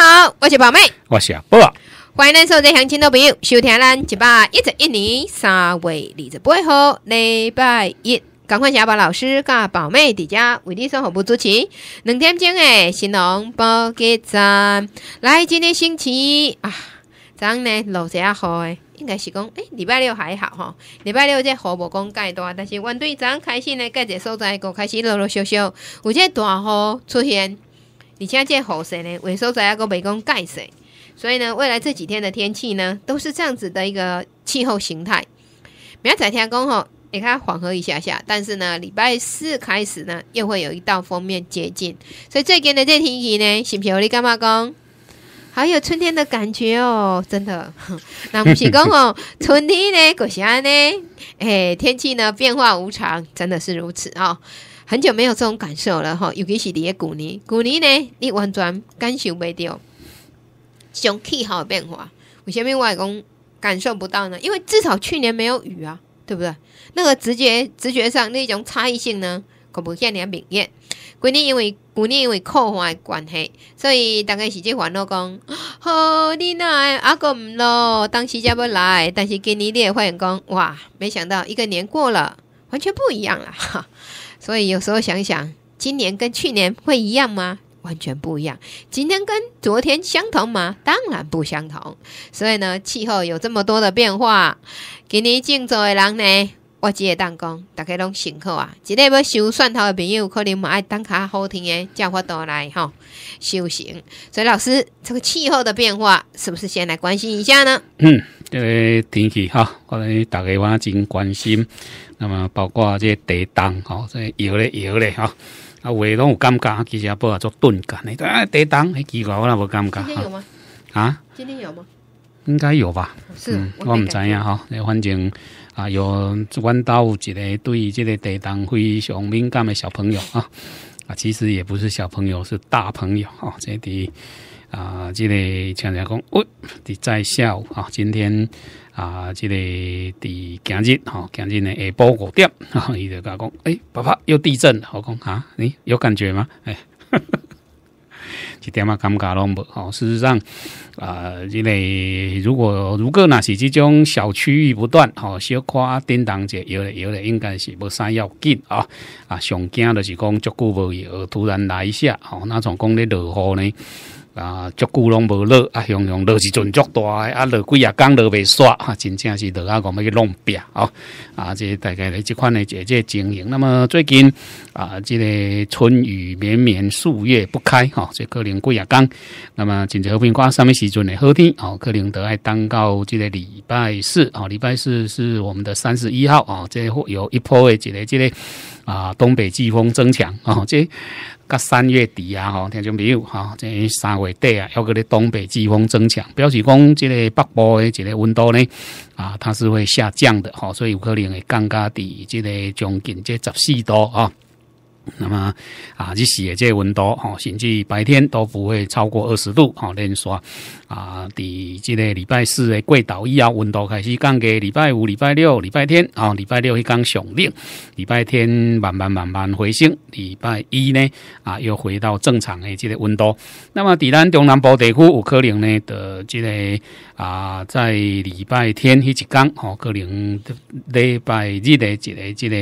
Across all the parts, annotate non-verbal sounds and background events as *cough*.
好，我是宝妹，我是宝，欢迎来收听乡亲的朋友收听咱一百一十一年三月二十八号礼拜一，赶快先宝老师甲宝妹伫家为你送服务主持，两点钟诶，新浪包给赞，来今天星期啊，昨呢落下雨，应该是讲诶，礼拜六还好吼，礼拜六这雨无讲介大，但是阮对昨开始呢，介只所在，国开始落落小小，有只大雨出现。你现在在猴时呢？尾数在阿个北宫盖水，所以呢，未来这几天的天气呢，都是这样子的一个气候形态。明仔天公吼，你看缓和一下下，但是呢，礼拜四开始呢，又会有一道封面接近，所以最近的这天气呢，是不是有你干嘛讲？好有春天的感觉哦，真的。*laughs* 那不是讲哦，*laughs* 春天呢，是安呢，哎，天气呢变化无常，真的是如此哦。很久没有这种感受了哈，尤其是连旧年，旧年呢，你完全感受不到这种气候变化。为什么外公感受不到呢？因为至少去年没有雨啊，对不对？那个直觉、直觉上那种差异性呢，可不见而明显。过年因为过年因为酷话的关系，所以大概是即烦恼工。好，你那阿哥唔咯，当时就要来，但是给你会发现讲，工。哇，没想到一个年过了，完全不一样了哈。所以有时候想想，今年跟去年会一样吗？完全不一样。今天跟昨天相同吗？当然不相同。所以呢，气候有这么多的变化。今年静州的人呢，我只会当讲，大家拢辛苦啊。一天要修蒜头的朋友，可嘛要等卡好听的，叫法都来哈修行。所以老师，这个气候的变化，是不是先来关心一下呢？嗯，这个天气哈，我来大家我真关心。那么包括这地动，吼，这摇嘞摇嘞，吼，啊，有的拢有感觉，其实啊，不啊做钝感，的，啊，地动，很奇怪，我那无感觉。今天有吗？啊？今天有吗？应该有吧？是我唔知呀，哈。你反正啊，有，我有一个对这个地动非常敏感的小朋友啊，啊，其实也不是小朋友，是大朋友，啊。这地啊，这个强强讲，喂，你在下午啊？今天？啊！即个伫今日吼，今日呢下晡五点，*laughs* 伊就讲讲，诶，爸爸又地震我讲啊，你有感觉吗？诶 *laughs* *laughs* 一点啊感觉拢无。吼。事实上啊，即个如果如果若是即种小区域不断，吼，小垮叮当者摇咧摇咧，应该是无啥要紧啊。啊，上惊的是讲足久无摇，突然来一下，哦，那种讲咧落雨呢。啊，足久拢无落啊，向阳落是阵足大，啊，落几啊工落袂煞啊，真正是落啊，讲要去弄病啊，啊，这大家咧即款呢，直接经营。那么最近啊，即个春雨绵绵，树叶不开，哈，这可能几啊工。那么今泽河平瓜上面时阵呢，好天哦，可能德爱等到即个礼拜四哦，礼拜四是我们的三十一号哦，这有一波的即个即个啊，东北季风增强哦，这。噶三月底啊，吼，听说没有哈？即三月底啊，要搁个咧东北季风增强，表示讲即个北部诶，即个温度呢，啊，它是会下降的，吼，所以有可能会降低伫即个将近即十四度啊。那么啊，日时的即个温度吼，甚至白天都不会超过二十度。哈。连说啊，伫即个礼拜四的贵岛以后，温度开始降低。礼拜五、礼拜六、礼拜天，啊，礼拜六去讲上冷，礼拜天慢慢慢慢回升。礼拜一呢，啊，又回到正常的即个温度。那么，伫咱中南部地区，有可能呢的即个啊，在礼拜天迄一天哦，可能礼拜日的即个即个。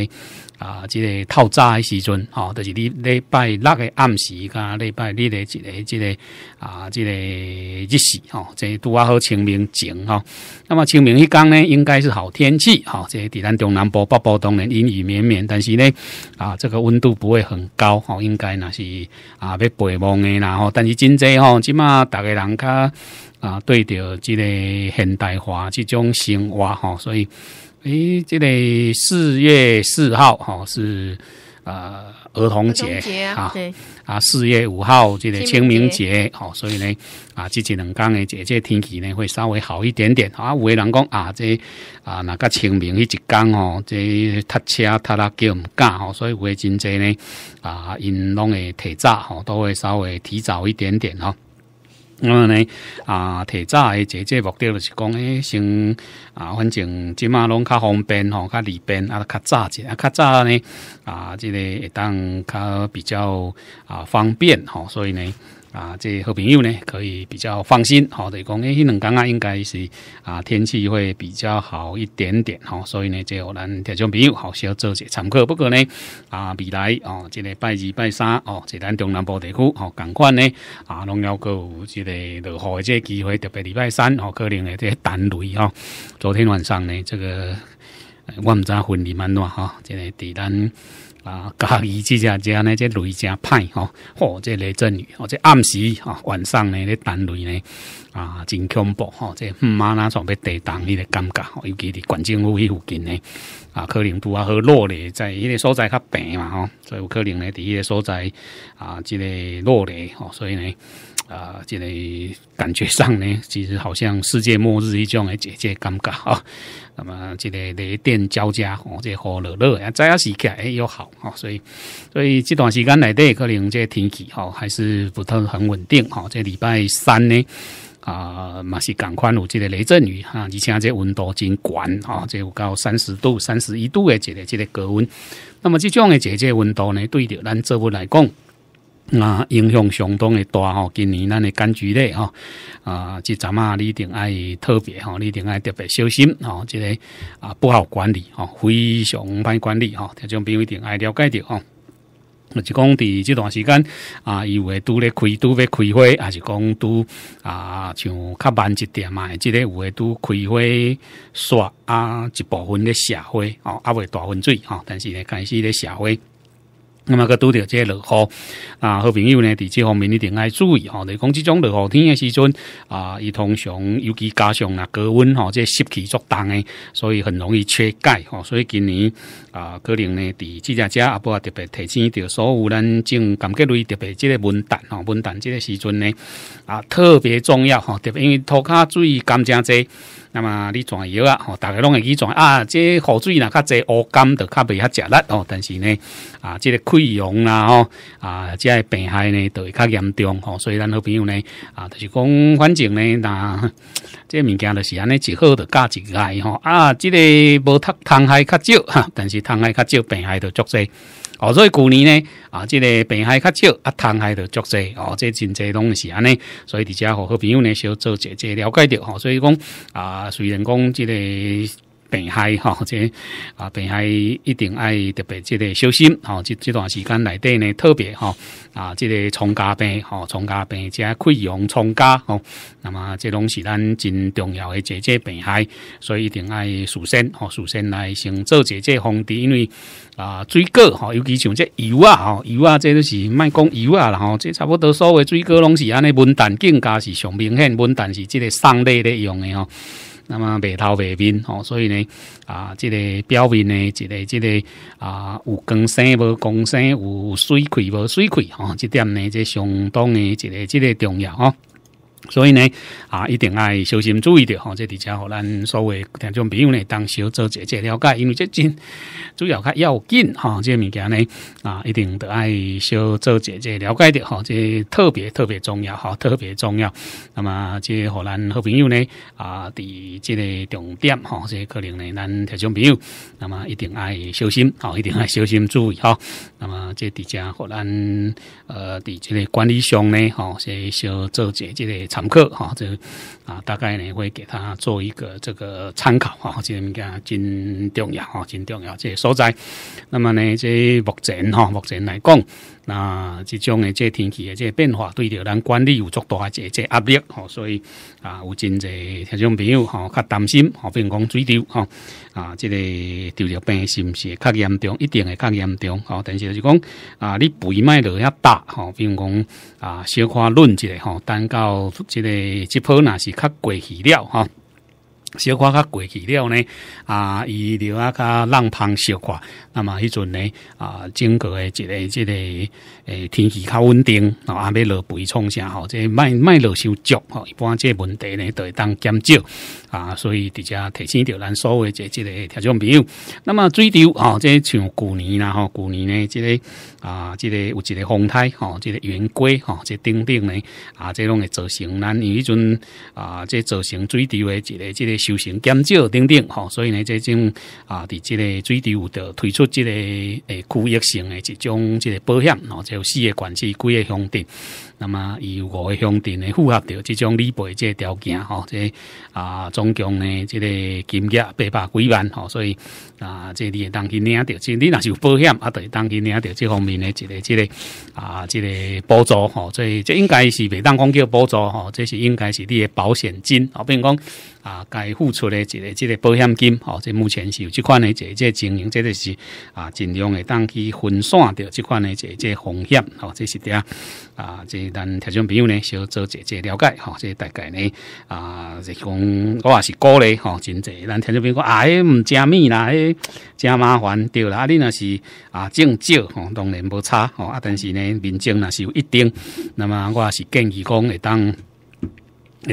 啊，即个透早时阵吼，就是礼拜六嘅暗时，加礼拜日诶即个即个啊，即个日时吼，即拄啊好清明晴吼。那么清明迄天呢，应该是好天气哈。即系咱中南部北部当然阴雨绵绵，但是呢啊，这个温度不会很高吼，应该若是啊要备忘嘅，啦吼。但是真济吼，即马大家人较啊对着即个现代化即种生活吼，所以。诶，这里四月四号哈是呃儿童节啊，啊四月五号这个清明节，好，所以呢啊这几天的呢，这天气呢会稍微好一点点啊。有的人讲啊，这啊那个清明一一公哦，这搭车搭啦叫唔干哦，所以会真多呢啊，因拢会提早哦，都会稍微提早一点点哈。那么呢，啊，提早诶，这这目的就是讲诶，先啊，反正即码拢较方便吼，较利便啊，较早者啊，较早呢，啊，即个会当较比较啊方便吼，所以呢。啊，这好朋友呢可以比较放心，好，等于讲，哎，两刚啊，应该是啊，天气会比较好一点点，吼，所以呢，这我们听众朋友好需要做些参考。不过呢，啊，未来哦，这个拜二拜三哦，在咱中南部地区，哦，赶快呢，啊，拢要有一个落雨的这机会，特别礼拜三哦，可能会得单雷哦。昨天晚上呢，这个我们在婚礼蛮暖哈，这个在咱。啊！甲雨即只只呢，这雷阵歹吼、吼，这雷阵雨，哦，者暗时吼，晚上呢，咧等雷呢，啊，真恐怖吼、即这马那从被地动，迄个感觉，吼、尤其伫管政府迄附近呢，啊，可能拄啊好落咧，在伊个所在较平嘛吼，所以有可能咧，伫迄个所在啊，即个落咧，哦，所以呢。啊，这个感觉上呢，其实好像世界末日一种诶，姐姐尴尬啊。那么这个雷电交加，哦，这火热热，再要时间诶又好啊。所以，所以这段时间内底可能这天气哈还是不太很稳定哈。这礼拜三呢啊，嘛是赶快有这个雷阵雨哈，而且这温度真高啊，这有到三十度、三十一度诶，这个这个高温。那么这种诶姐姐温度呢，对着咱作物来讲。那影响相当的大吼，今年咱的柑橘类吼，啊，即阵啊，你一定爱特别吼，你一定爱特别小心吼，这个啊不好管理吼，非常歹管理吼，这种朋友一定爱了解着吼。我是讲伫即段时间啊，伊有诶拄咧开拄要开花，还是讲拄啊，像较慢一点嘛，即个有诶拄开花，煞啊一部分咧社会吼，阿未大温水吼，但是咧开始咧社会。那么遇到这个落雨，啊，好朋友呢，伫这方面一定爱注意吼。你讲这种落雨天的时阵，啊，伊通常尤其加上啊高温吼，即湿气足重所以很容易缺钙吼。所以今年啊，可能呢，伫即家阿伯特别提醒着，所有感觉类特别即个蚊蛋吼，蚊即个时阵呢，啊，特别重要吼，特别因为涂骹注意，甘蔗侪。那么你转药啊，吼，大家拢会去转啊。这雨水呢，较侪乌甘，都较袂较食辣吼。但是呢，啊，这个溃疡啦，吼，啊，这病害呢，都会较严重吼。所以咱好朋友呢，啊，就是讲，反正呢，那 *laughs* 这物件就是安尼，一好就加一爱吼。啊，这个无烫烫害较少哈，但是烫害较少，病害就足侪。哦，所以旧年呢，啊，这个病害较少，啊，虫害就足济，哦，这真济拢是安尼，所以伫遮互好朋友呢，小做者这了解着，哦，所以讲，啊，虽然讲这个。病害哈，这啊病害一定爱特别即个小心哦。这这段时间内底呢，特别哈啊，这个虫甲病哈，虫甲病加溃疡虫甲吼。那么这拢是咱真重要的这这病害，所以一定爱首先吼首先来先做这这防治。因为啊，水果哈，尤其像这油啊哈油啊，这都是卖讲油啊，然后这差不多所有水果拢是安尼温淡更加是上明显，温淡是这个上类的用的吼。那么白头白鬓，吼，所以呢，啊，这个表面呢，这个、这个啊，有光鲜无光鲜，有水溃无水溃，吼，这点呢，这相当的，这个、这个重要，吼。所以呢，啊，一定要小心注意的吼，这底下可咱所谓听众朋友呢，当小做姐姐了解，因为这真主要较要紧哈。这物件呢，啊，一定得爱小做姐姐了解的哈。这特别特别重要哈，特别重要。那么这和咱好朋友呢，啊，伫这个重点哈，这可能呢，咱听众朋友，那么一定爱小心，好，一定爱小心注意哈。那么这底下和咱呃，伫这个管理上呢，哈，是小做姐姐的。坦克哈，这啊，大概呢会给他做一个这个参考啊，个物件真重要哈，真重要这些所在。那么呢，这目前哈，目前来讲。那这种的这天气的这变化，对着人管理有足诶，这这压力吼，所以啊，有真侪听众朋友吼，较担心吼，比如讲水痘吼，啊，这个丢掉病是不是会较严重，一定会较严重吼？但是就是讲啊，你肥麦了要打吼，比如讲啊，小可论一下吼，等到这个即波若是较过去了吼。小块较过去了呢，啊，伊留啊较浪芳小块，那么迄阵呢，啊，整个诶，即个即个诶，天气较稳定，啊，啊，要落肥创啥吼，即卖卖落收足吼，一般即问题呢都会当减少，啊，所以直接提醒着咱所有即即个听众朋友。那么水钓吼，即像旧年啦吼，旧年呢，即个啊，即个有一个风台吼，即个圆规吼，即顶顶呢啊，即拢会造成咱迄阵啊，即造成最低诶，一个即个。修行减少等等，吼，所以呢，这种啊，伫即个水低有的推出这个诶，区域性的一种即个保险，然后有四个关系、几个乡镇。那么五个乡镇呢符合着即种理赔这条件吼，这啊总共呢，这个金额八百几万吼，所以啊，这会当去领着，你若是有保险啊，当去领着这方面呢，一个、这个啊，这个补助吼，所以这应该是未当讲叫补助吼，这是应该是你的保险金啊，比如讲啊，该付出的这个、这个保险金哦，这目前是有这款的这、个经营，这个是啊，尽量会当去分散掉这款的这、这风险哦，这是点啊，这。咱听众朋友呢，小做了解哈，这大概呢啊，就讲我也是鼓励哈，真侪。咱听众朋友讲，迄唔食咪啦，迄正麻烦对啦。啊，你那是啊，正少吼，当然无差吼啊，但是呢，民众那是有一定。那么我也是建议讲，会当。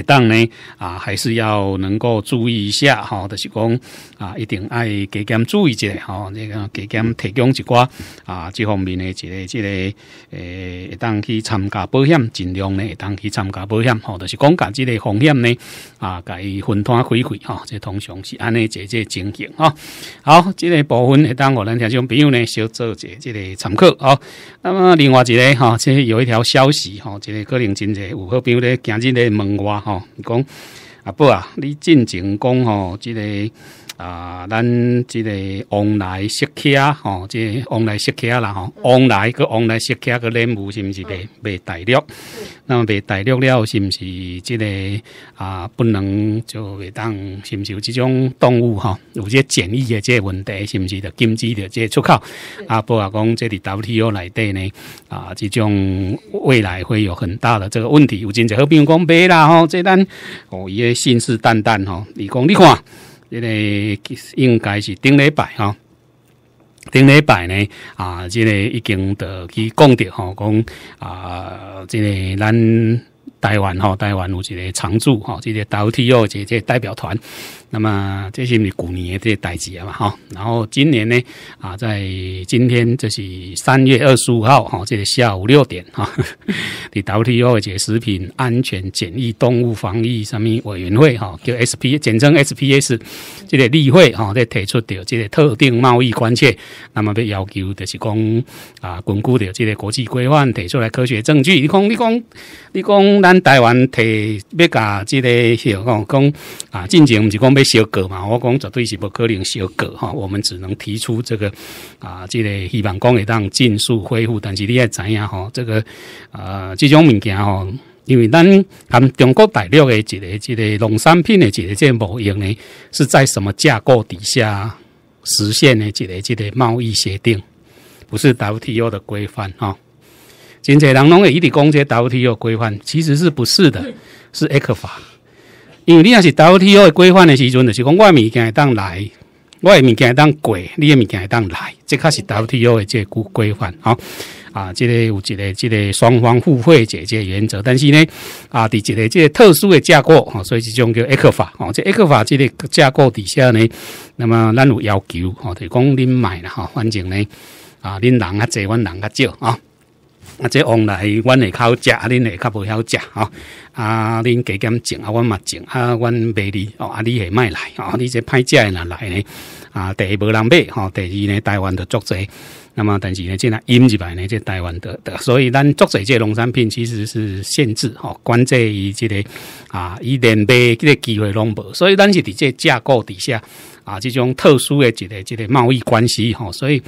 当呢啊，还是要能够注意一下哈，就是讲啊，一定爱加减注意者哈，那个加减提供一寡啊，这方面的一个这个诶，当去参加保险，尽量呢，当去参加保险，吼，就是讲把即个风险呢啊，给伊分摊开开哈，即通常是安尼一这情形哈。好，即个部分，当我咱听众朋友呢，少做一即个参考好。那么另外一个哈，即有一条消息哈，即可能真侪有好朋友咧今日咧问我哈，阿伯啊，你进前讲吼即个。啊，咱即个往来涉企啊，吼，即个往来涉企啦，吼，往来个往来涉企个任务是毋是被被大陆？那么被大陆了，是毋是即个啊？不能就当是毋是有即种动物吼有即个检疫的即个问题，是毋是的止济的个出口？啊，不阿讲即伫 WTO 内底呢？啊，即种未来会有很大的这个问题。有真济好，比如讲，买啦，吼，即咱哦，伊个信誓旦旦吼，你讲你看。即个应该是顶礼拜吼，顶礼拜呢啊，即个已经得去讲着吼，讲啊，即个咱台湾吼，台湾有一个常驻吼，即个岛体哦，即个代表团。那么这是你去年这些代志啊嘛，哈。然后今年呢，啊，在今天就是三月二十五号，哈，这个下午六点，哈，你 *laughs* WTO 这食品安全检疫动物防疫上面委员会，哈，叫 SP，简称 SPS，这个例会，哈，再提出的这个特定贸易关切。那么被要求的是讲啊，巩固的这个国际规范，提出来科学证据。你讲，你讲，你讲，咱台湾提要加这个，哦，讲啊，进程。不是讲要。小葛嘛，我讲绝对是不可能小葛哈。我们只能提出这个啊，这个希望工业当尽速恢复。但是你也知影吼，这个呃，这种物件吼，因为咱含中国大陆的这个这个农产品的这个这个贸易呢，是在什么架构底下实现的这个这个贸易协定不是 WTO 的规范哈。真侪人拢会一直攻个 WTO 规范，其实是不是的？是 A 克法。因为你也是 WTO 的规范的时阵，就是讲我物件会当来，我嘅物件会当过，你嘅物件会当来，即个是 WTO 的即个规规范。吼啊，即个有一个即个双方互惠解决原则，但是呢，啊，伫一个即个特殊嘅架构，吼，所以即种叫埃克法，吼，在埃克法即个架构底下呢，那么咱有要求，吼，就讲恁买了，哈，反正呢，啊，恁人较侪，阮人较少啊。啊，这往来，阮会较好食，啊，恁会较袂晓食吼。啊，恁加减种，啊，阮嘛种，啊，阮卖你，哦，啊，你会卖来，哦，你即派价呢来呢。啊，第一无人买，吼，第二呢，台湾的作者，那么，但是呢，即若引入来呢，即台湾的，所以咱作者这农产品其实是限制，吼，管制于即个啊，伊连买即个机会拢无。所以，咱是伫这架构底下，啊，这种特殊的一个一个贸易关系，吼，所以。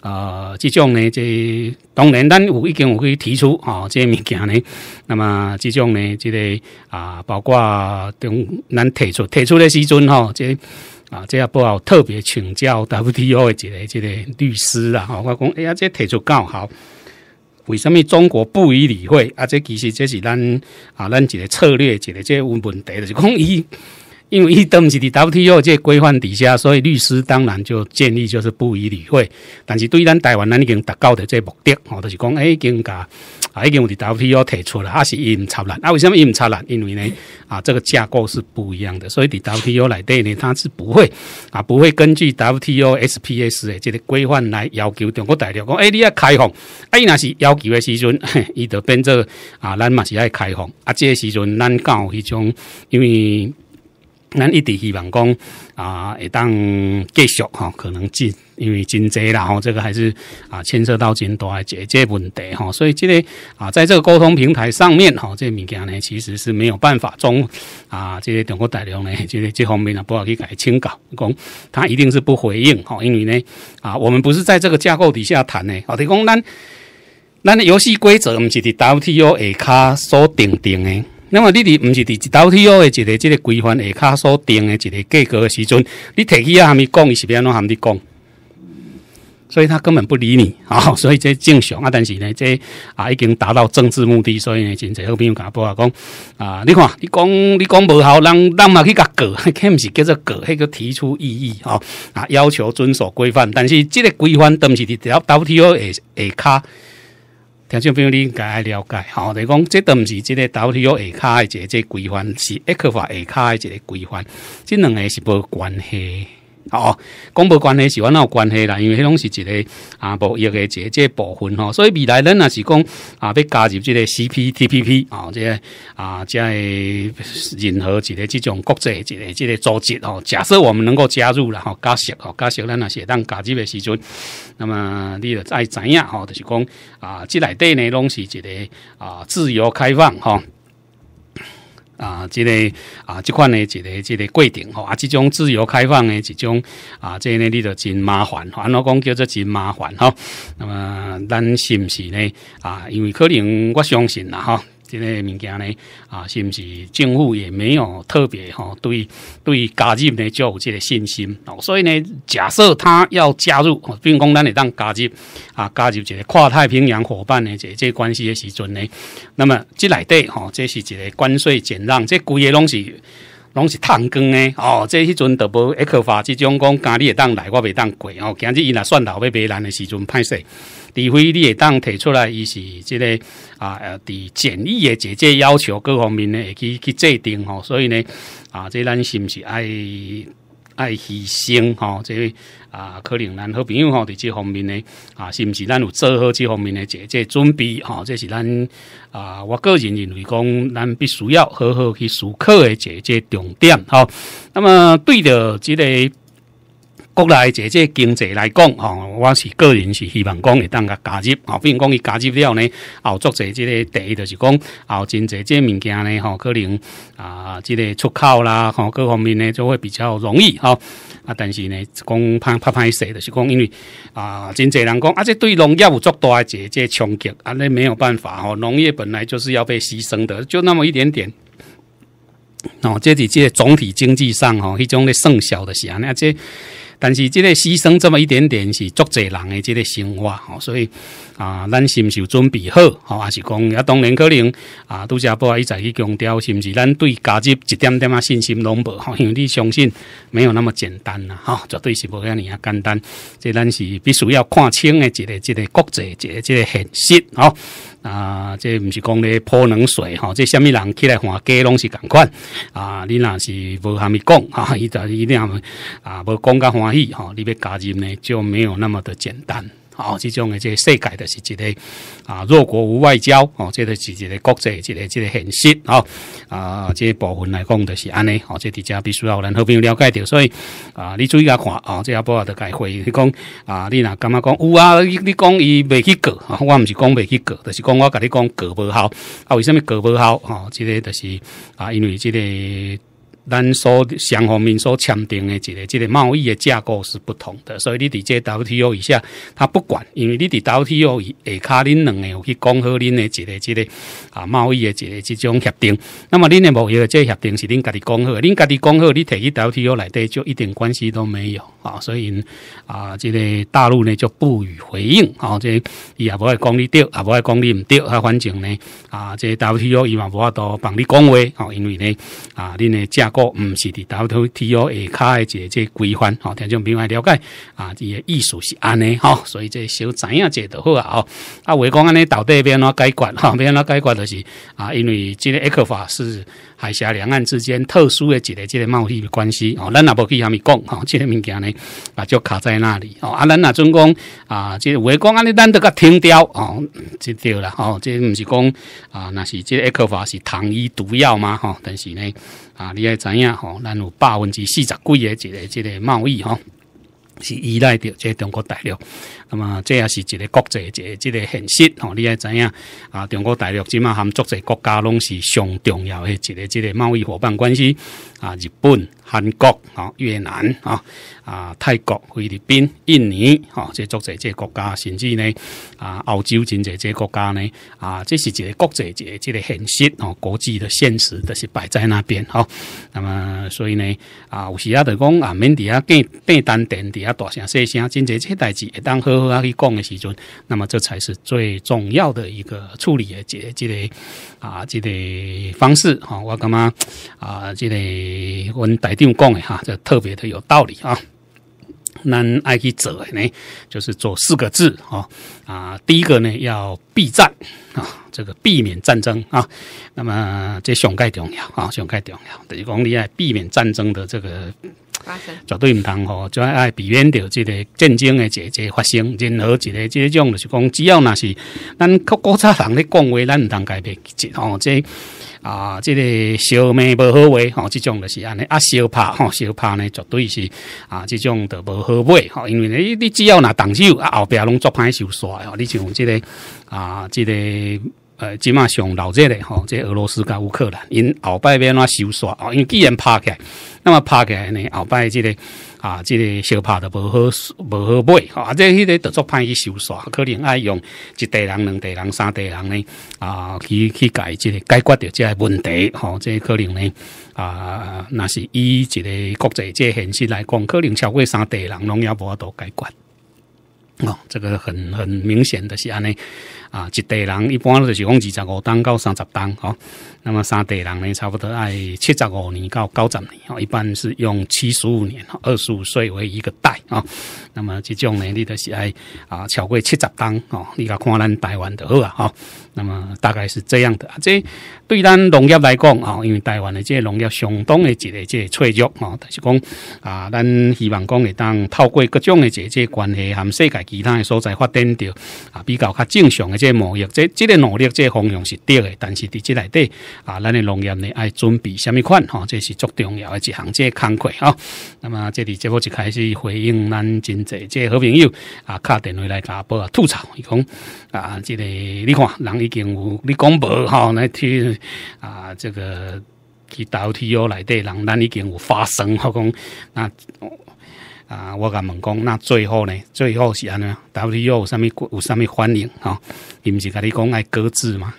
啊，这种呢，即当然，咱有已经有去提出啊，这物件呢。那么，这种呢，即个啊，包括等咱提出提出的时阵吼，即啊，即也不好特别请教 WTO 的即个即个律师啊。我讲哎呀，这提出刚好，为什么中国不予理会？啊，这其实这是咱啊，咱一个策略，一个即个问题，就是讲伊。因为伊都毋是伫 WTO 这规范底下，所以律师当然就建议就是不予理会。但是对咱台湾咱已经达到的这目的，吼，就是讲，诶已经甲啊，已经有伫 WTO 提出了，啊，是伊毋插难，啊，为什么毋插难？因为呢，啊，这个架构是不一样的，所以伫 WTO 内底呢，他是不会，啊，不会根据 WTO、SPS 的这个规范来要求中国大陆，讲，诶，你要开放，啊，伊若是要求的时阵，伊就变做啊，咱嘛是爱开放，啊，这时阵咱有迄种，因为。咱一直希望讲啊，会当继续哈，可能进，因为真济啦吼，这个还是啊，牵涉到真大啊这这问题哈，所以这个啊，在这个沟通平台上面哈，这些物件呢，其实是没有办法中啊，这些中国大陆呢，这个这方面啊，不好去改清搞，讲他一定是不回应哈，因为呢啊，我们不是在这个架构底下谈呢，啊，哋讲咱，咱游戏规则毋是伫 WTO 下卡所定定诶。那么你哋毋是伫 w T O 嘅一个、即个规范下卡所定嘅一个价格嘅时阵，你提起啊含伊讲，伊是安怎阿含咪讲，所以他根本不理你。好，*laughs* 所以即正常啊。但是呢，即啊已经达到政治目的，所以呢，真侪好朋友讲，包括讲啊，你看，你讲，你讲无效，人，人嘛去甲个，迄 *laughs* 毋是叫做个，迄个提出异议啊，啊，要求遵守规范，但是即个规范都是伫一倒 T O 而下骹。听众朋友，你应该了解，吼，你讲这都毋是这个 W A 开一个这规范，是 c 法 A 的一个规范，这两个是无关系。哦，公布关系是玩有关系啦，因为迄种是一个啊，的一个这个部分哦，所以未来咱若是讲啊，要加入即个 CPTPP 啊，即个、啊，即系任何一个即种国际一个即个组织哦。假设我们能够加入了，吼，加息哦，加息咱是会当加入的时阵，那么你就爱知影吼，就是讲啊，即内底呢，拢是一个啊，自由开放吼。啊，这个啊，即款呢，一个一个规定吼，啊，即种自由开放的即种啊，这呢，你就真麻烦，安尼讲叫做真麻烦吼。那么，咱是毋是呢？啊，因为可能我相信啦吼。现个物件呢，啊，是不是政府也没有特别哈对对加入呢就有这个信心哦？所以呢，假设他要加入，并讲咱会当加入啊，加入一个跨太平洋伙伴呢，这这关系的时阵呢，那么这内底哈，这是一个关税减让，这贵也拢是拢是探光呢哦，即迄阵都无 X 法，即种讲加你会当来我袂当过哦，今日伊若算老要买咱的时阵，歹势。除非你会当提出来，伊是即个啊，伫简易的解决要求各方面呢，会去去制定吼。所以呢，啊，即咱是毋是爱爱牺牲吼？即啊，可能咱好朋友吼，伫这方面呢，啊，是毋是咱有做好这方面的解决准备吼，这是咱啊，我个人认为讲，咱必须要好好去思考的解决重点。吼。那么对着即个。国内这这经济来讲，吼，我是个人是希望讲会当甲加入，吼，比如讲伊加入了呢，后呢，后即这第地就是讲，后真济这物件呢，吼，可能啊，这个出口啦，吼，各方面呢就会比较容易，吼啊，但是呢，讲怕怕歹势，就是讲，因为啊，真济人讲，啊，这对农业有足大这这冲击，啊，那没有办法，吼，农业本来就是要被牺牲的，就那么一点点，哦，这是这总体经济上，吼，迄种的盛小的尼啊，这。但是，这个牺牲这么一点点是作者人的这个生活，所以啊，咱是是有准备好，吼，还是讲，也当然可能啊，杜家波一再去强调，是不是咱对家己一点点啊信心拢无？*laughs* 因为你相信没有那么简单呐，哈，绝对是无让你啊简单。这咱是必须要看清的，这个、这个国际、这、这现实，哈。啊，这不是讲咧泼冷水哈，这下面人起来欢，皆拢是同款啊。你那是无虾米讲啊，一早一定啊，无讲个欢喜哈，你欲加入呢就没有那么的简单。哦，这种的这世界的是一个啊，弱国无外交哦，这个是一个国际一个一个现实啊啊，这部分来讲的是安尼哦，这伫遮必须要好朋友了解掉，所以啊，你注意下看哦，这下波的回忆。你讲啊，你若感觉讲有啊？你讲伊未去过啊，我唔是讲未去过，就是讲我甲你讲过无效啊，为什么过无效哦？这个就是啊，因为这个。咱所相方面所签订的这个、这个贸易的架构是不同的，所以你伫这 WTO 以下，他不管，因为你伫 WTO 下卡恁两个有去讲好恁的这个、这个啊贸易的这个、这种协定。那么恁的贸易的这个协定是恁家己讲好，恁家己讲好，你提去 WTO 来底就一点关系都没有啊。所以啊，这个大陆呢就不予回应啊。这也不爱讲你对，也不爱讲你唔对，啊反正呢啊，这 WTO 伊嘛无法度帮你讲话，哦，因为呢啊恁的架构。国唔是伫头头 T O A 卡的一个这规范，吼、哦，听众朋友了解啊，伊个意思是安尼，吼、哦，所以这小知影者就好啊，吼、哦，啊，话讲安尼到底要安怎解决，吼、哦，要安怎解决就是啊，因为即个 A 克法是。海峡两岸之间特殊的几个、这个贸易的关系，哦，咱也不去阿咪讲，哈，这个物件呢，啊，就卡在那里，哦，啊，咱那准讲，啊，即为讲，啊，你咱都个停掉，哦，即掉了，哦，即不是讲，啊，那是即个克华是糖衣毒药嘛，哈，但是呢，啊，你也知影，吼，咱有百分之四十几的这个、这个贸易，哈，是依赖着这中国大陆。那么这也是一个国际一个这个现实哦，你也知影啊。中国大陆即嘛合足侪国家拢是上重要的一个一个贸易伙伴关系啊，日本、韩国、哦越南啊啊、泰国、菲律宾、印尼吼、哦，这合作这国家，甚至呢啊，澳洲经济这国家呢啊，这是一个国际一个这个现实哦，国际的现实都是摆在那边哦。那么所以呢啊，有时啊在讲啊，免伫下订变单，订伫下大声细声，真侪这代志会当好。啊去讲的时阵，那么这才是最重要的一个处理的，即即个啊，即个方式哈。我干嘛啊？即个温台长讲的哈，这特别的有道理啊。那爱去做呢，就是做四个字啊啊。第一个呢，要避战啊，这个避免战争啊。那么这上盖重要啊，上盖重要等于讲你爱避免战争的这个。绝对唔通吼，再爱避免着即个战争的这这发生，任何一个这种就是讲，只要那是咱靠国家人咧讲话，咱唔通改变。吼，这啊，这个消费无好话，吼，即种就是安尼啊，小怕吼，小怕呢，绝对是啊，即种的无好买。吼，因为你你只要拿动手啊，后壁拢作歹收衰。吼，你像这个啊，这个。呃，即码上老热的吼，这俄罗斯甲乌克兰，因后摆要拉收缩啊，因既然拍来，那么拍来呢，后摆即个啊，即个小拍的无好无好卖，啊，即个得作歹去收缩，可能爱用一代人、两代人、三代人呢啊，去去解即个解决掉即个问题，吼，即可能呢啊，那是以一个国际即现实来讲，可能超过三代人拢要无度解决，哦，这个很很明显的是安尼。啊，一地人一般就是讲二十五单到三十单哦。那么三地人呢，差不多在七十五年到九十年哦，一般是用七十五年，二十五岁为一个代啊。那么这种呢，你就是爱啊超过七十单哦。你噶看咱台湾的，好啊哈。那么大概是这样的啊。这对咱农业来讲啊，因为台湾的这农业相当的，一个这脆弱啊。但是讲啊，咱希望讲会当透过各种的这这关系，含世界其他的所在发展掉啊，比较较正常的。这贸易，这这个力，即这方向是对的，但是在这内底啊，咱的农业呢，爱准备什么款哈？这是足重要的一即这工课啊。那么，这里节目就开始回应咱真侪这好朋友啊，敲电话来打报啊，吐槽，伊讲啊，这个你看，人已经有，你讲无吼，来去啊，这个去倒 T O 内底，人咱已经有发生，好讲那。啊，我甲问讲，那最后呢？最后是安尼，W o 有啥物有啥物反应吼，伊毋是甲你讲爱搁置嘛，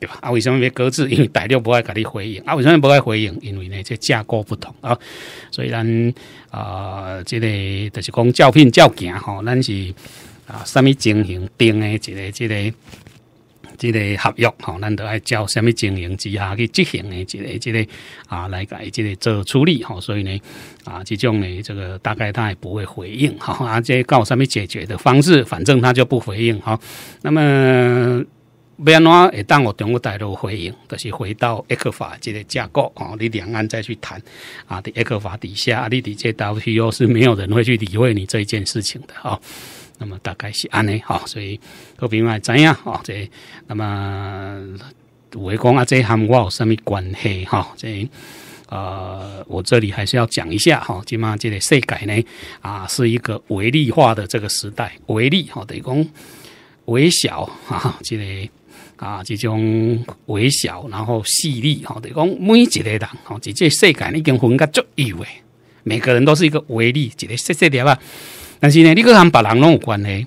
对吧？啊，为什么要搁置？因为大陆无爱甲你回应，啊，为什么无爱回应？因为呢，这架构不同啊。所以咱啊，这个就是讲照片照镜吼，咱是啊，啥物情形定的，这个，这个。这个合约哈，难都爱照什么经营之下去执行的，这个、这个啊，来改、这个做处理哈，所以呢，啊，这种呢，这个大概他也不会回应哈，啊，这靠什么解决的方式？反正他就不回应哈。那么不要说，当我中国大陆回应，就是回到埃克法这个架构哦，你两岸再去谈啊，在埃克法底下，你提这 WTO 是没有人会去理会你这一件事情的啊。那么大概是安尼哈，所以各别嘛知样，哈，这那么，我讲啊，这和我有什么关系，哈，这呃，我这里还是要讲一下，哈，基本上这个世界呢，啊，是一个唯利化的这个时代，唯利，哈，等于讲微小，哈，这个啊，这种微小，然后细利，哈，等于讲每一个人，哈，这这世界已经分个足有诶，每个人都是一个微利，一个说说的吧。但是呢，你个和把人拢有关系，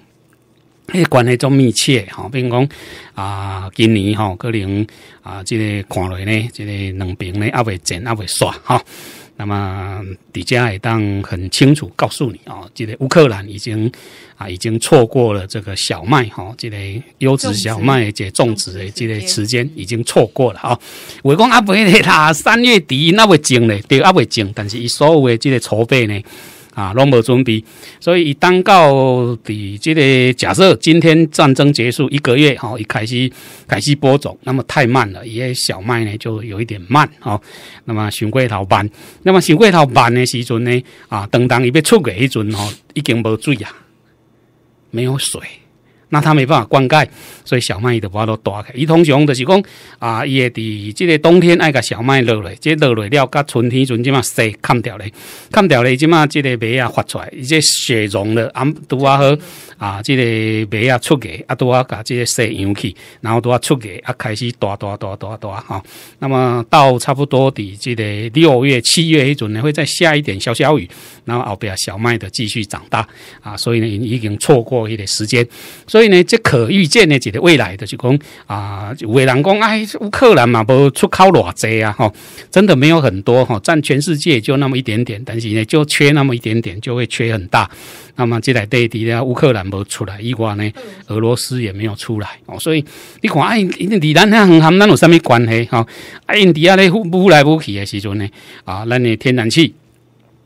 迄关系足密切吼。比如讲啊，今年吼可能啊，即个看来呢，即个两边呢，阿未种阿未刷吼。那么底下会当很清楚告诉你哦，即个乌克兰已经啊已经错过了这个小麦吼，即个优质小麦即种植诶，即个时间已经错过了啊。我讲阿伯会，他三月底那未种呢，对阿未种，但是伊所有诶即个储备呢。啊，拢无准备，所以等到底这个假设，今天战争结束一个月，哈，伊开始开始播种，那么太慢了，个小麦呢就有一点慢，哦，那么想过头班，那么想过头班的时阵呢，啊，等当伊被出给时阵，吼，已经无水啊，没有水。那它没办法灌溉，所以小麦伊就无法都大开。伊通常就是讲啊，伊会伫即个冬天爱甲小麦落来，即热来了，甲春天阵即嘛晒砍掉咧，砍掉咧，即嘛即个芽发出来，伊即雪融了啊，拄啊好啊，即个芽啊出芽啊，拄啊甲即个晒阳去，然后拄啊出芽啊开始大大大大大哈。那么到差不多伫即个六月七月迄阵呢，会再下一点小小雨，然后后边小麦的继续长大啊，所以呢，已经错过一点时间，所以。所以呢，这可预见的一个未来就是讲啊，有的人讲，哎，乌克兰嘛，不出口偌济啊，哈，真的没有很多哈，占全世界就那么一点点，但是呢，就缺那么一点点，就会缺很大。那么这台对的呢，乌克兰不出来，伊国呢，俄罗斯也没有出来哦。所以你看，哎，第安兰和咱有什么关系哈？印第安咧忽来忽去的时阵呢，啊，咱的天然气。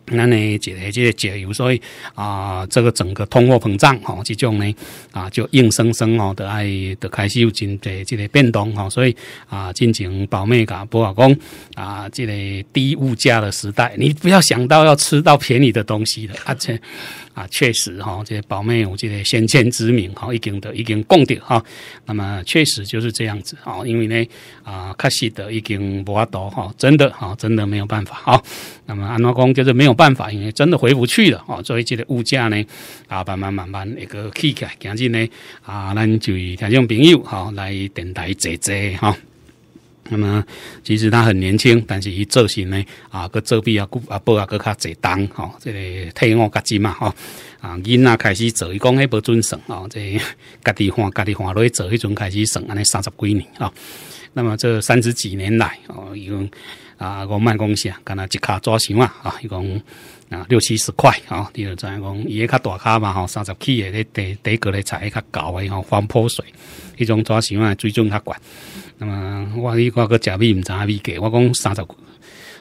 那呢，即个这个解油，所以啊，这个整个通货膨胀吼，这种呢啊，就硬生生哦，得爱得开始有进这个变动哦，所以啊，进行保密噶，不好讲啊，这个低物价的时代，你不要想到要吃到便宜的东西的，而且。啊，确实哈，这些宝妹有这个先见之明哈，已经的已经供掉哈。那么确实就是这样子哦，因为呢啊，确实的已经无法度哈，真的哈，真的没有办法哈。那么安我讲就是没有办法，因为真的回不去了哦。所以这个物价呢啊，慢慢慢慢一个起起来。今日呢啊，咱就以听众朋友哈，来电台坐坐哈。那么，其实他很年轻，但是伊做事呢，啊，个做弊啊，古啊报啊，个较侪当吼，即个替我较己嘛吼，啊，囡仔开始做，伊讲迄无准算哦，即 *laughs* 家己看家己看落去做迄阵开始算安尼三十几年哦，那么这三十几年来哦，经。啊我卖光啊，干若一骹纸箱啊啊伊讲六七十块啊汝著知影讲伊诶较大骹嘛吼三十起诶咧第第隔篱菜较厚诶吼翻坡水迄种纸箱啊水准较悬那么我迄我佫食米毋知影米价我讲三十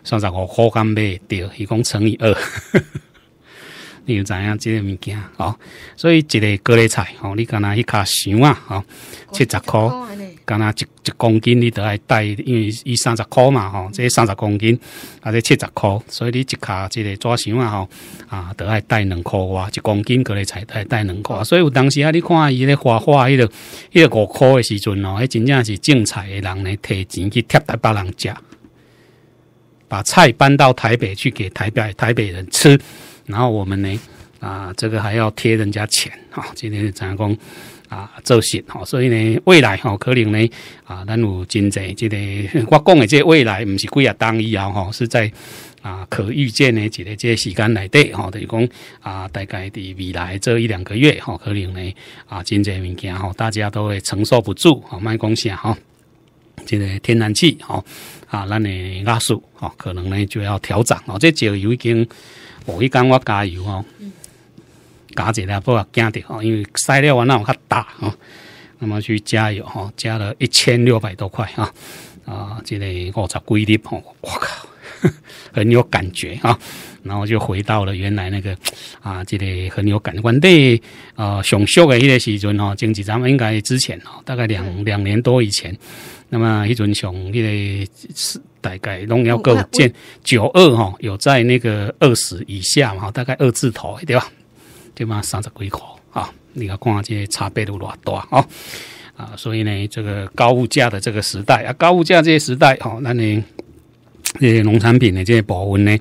三十五箍敢买会着伊讲乘以二汝著 *laughs* 知影即个物件吼所以一个高丽菜吼汝敢若迄卡箱啊吼七十箍敢若一一公斤你都爱带，因为伊三十块嘛吼，这三十公斤，啊这七十块，所以你一卡即个纸箱啊吼，啊都爱带两块哇，一公斤个咧才带带两块，所以有当时啊，你看伊咧画画迄个迄个五块的时阵哦，迄真正是种菜的人咧，提钱去贴台北人食，把菜搬到台北去给台北台北人吃，然后我们呢啊这个还要贴人家钱啊，今天样讲？啊，做实吼，所以呢，未来吼可能呢啊，咱有真济即个我讲的即未来，毋是几啊当以后吼，是在啊可预见的即个即个时间内底吼，等于讲啊大概伫未来这一两个月吼，可能呢啊真济物件吼，大家都会承受不住吼，卖讲啥吼，即个天然气吼啊，咱的压缩吼，可能呢就要调整哦，即石油油经，我会讲我加油哦。加起来，不要惊着哦，因为塞料啊，那我卡大哦，那么去加油哦，加了一千六百多块啊啊！这里我操规律哦，我靠，很有感觉啊！然后就回到了原来那个啊，这里很有感官对啊，上学的迄个时阵哦，经济咱们应该之前哦，大概两两年多以前，那么迄阵上迄个是大概农药构建九二哈，有在那个二十以下嘛，大概二字头对吧？就嘛三十几块啊，你要看这差别有偌大啊啊，所以呢，这个高物价的这个时代啊，高物价这些时代哈，那你 *tsk* 这些农产品的这些部分呢，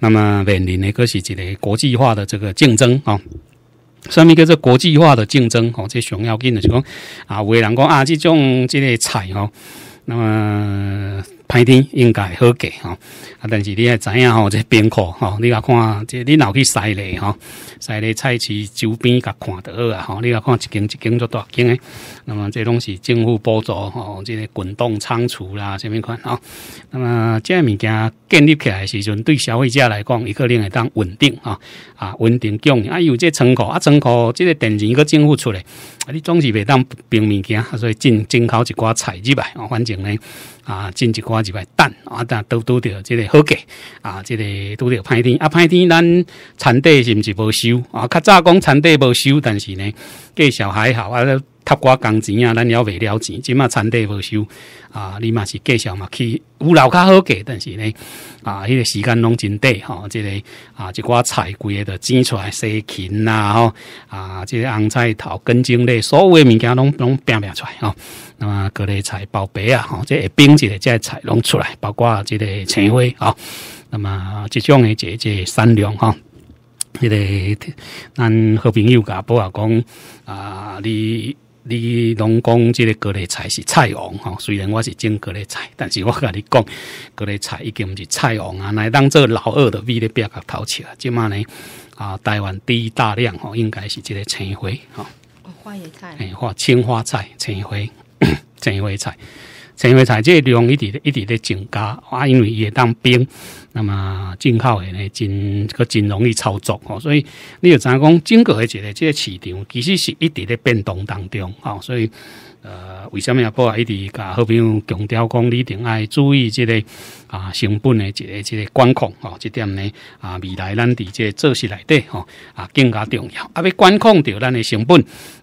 那么面临的个是一个国际化的这个竞争啊，上面叫做国际化的竞争哦，这熊要紧的就讲啊，的人讲啊这种这类菜哦，那么。歹天应该好过吼，啊！但是你也知影吼，这边库吼，你啊看，这你老去西咧吼，西咧菜市周边甲看好啊，吼，你啊看一间一间做大间诶。那么这拢是政府补助吼，这个滚动仓储啦，啥物款吼。那么这物件建立起来时阵，对消费者来讲，伊可能会当稳定吼，啊，稳定供。哎有这仓库啊，仓库，这个电钱个政府出来，你总是袂当平物件，所以进进口一寡菜入来，反正咧。啊，经一寡几块蛋啊，蛋都拄着即个好价啊，即个拄着歹天啊，歹天咱产地是毋是无收啊？较早讲产地无收，但是呢，计小还好啊，他瓜工钱啊，咱了未了钱，即马产地无收啊，你嘛是继续嘛，去有楼较好给，但是呢，啊，迄个时间拢真短吼，即个啊，一寡菜贵的整出来西芹呐吼，啊，即个红菜头根茎类，所有的物件拢拢变变出来吼。那么各类菜，包白啊，吼，这些冰之类这些菜拢出来，包括这个青灰啊。那么这种的这这三两哈，这个咱好朋友噶伯阿讲啊，你你拢讲这个各类菜是菜王吼，虽然我是种各类菜，但是我跟你讲，各类菜已经是菜王啊。来当做老二的 V 的别头起啊，即马呢啊，台湾第一大量吼，应该是这个青花哈。哦，花椰菜，哎，花青花菜，青花。才会采，才会采，这量一直、一直在增加。啊，因为会当兵，那么进口的呢，真可真容易操作哦，所以你要怎讲？整个的这个这个市场，其实是一直在变动当中哦。所以呃，为什么要包一直好朋友强调讲，你定爱注意这个啊成本的这个这个管控哦，这点呢啊，未来咱在这做事来底哦啊，更加重要啊，要管控到咱的成本。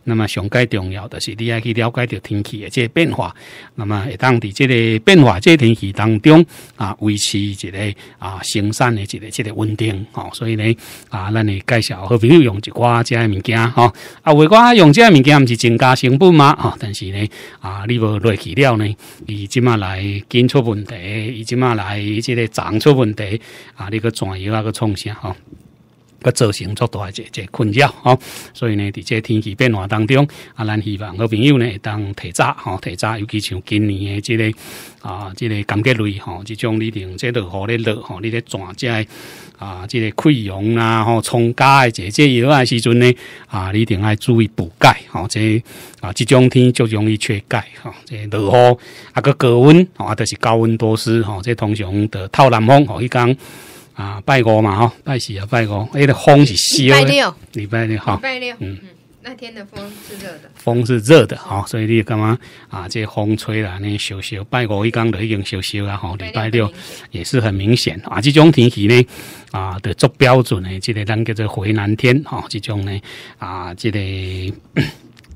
那么上该重要的是你爱去了解着天气这个变化，那么会当地这个变化、这天气当中啊，维持一个啊，生产的一个、这个稳定哦。所以呢啊，咱嚟介绍好朋友用一寡这物件哈啊，为寡用这物件毋是增加成本吗？哈，但是呢啊，你无落去了呢，你即马来检出问题，你即马来即个涨出问题啊，你个转样啊个创啥哈？个造成作多一个一个困扰吼，所以呢，伫这天气变化当中，啊，咱希望好朋友呢，会当提早吼，提早，尤其像今年的这个啊，这个柑橘类吼，这种你用即落雨咧落吼，你咧转即啊，这个溃疡啦吼，虫介的这这药啊时阵呢啊，你一定爱注意补钙吼，这啊，即种天就容易缺钙吼，这落雨啊，个高温吼，啊，就是高温多湿吼，这通常的透南风吼一讲。啊，拜五嘛吼，拜四啊，拜五迄个风是烧礼拜六，礼拜六哈，礼拜六，嗯嗯，那天的风是热的，风是热的哈，所以你干嘛啊？这风吹来那烧烧，拜五一讲都已经烧烧啊，哈。礼拜六也是很明显啊，这种天气呢，啊，的做标准呢，这个咱叫做回南天哈，这种呢，啊，这个 *coughs*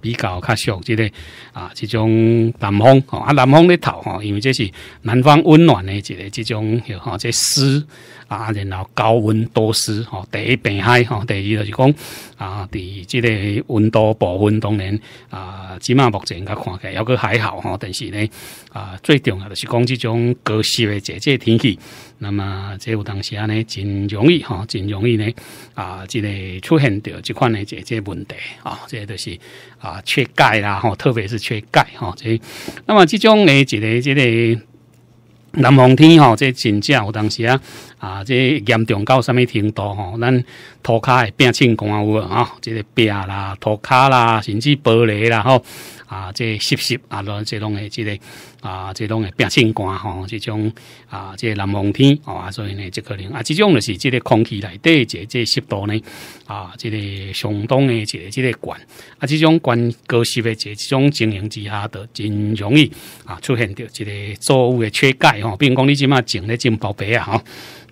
比较较熟，这个啊，这种南风吼，啊，南风的头哈，因为这是南方温暖的这个这种有哈，这湿。啊，然后高温多湿哦，第一病害哦，第二就是讲啊，伫即个温度部分当然啊，即码目前甲看起来有个还好吼。但是呢啊，最重要就是讲即种高湿的这这天气，那么这有当时啊呢，真容易吼，真容易呢啊，即、个出现着即款的这这问题啊，这个就是啊缺钙啦吼，特别是缺钙哈，这那么即种呢，即个即个南方天吼，这真正有当时啊，啊，这严重到什么程度吼？咱涂骹会变清有污啊，这个壁啦、涂骹啦，甚至玻璃啦吼。啊，这潮湿啊，或者拢会即个啊，即拢会变性寒吼，即种啊，即南风天哦，所以呢，即可能啊，即种咧是即个空气内底一个湿度呢啊，即个相当的一个即个悬啊，即种悬高湿的即即种情形之下，都真容易啊出现着一个作物的缺钙吼，比如讲你即马种咧种包贝啊吼，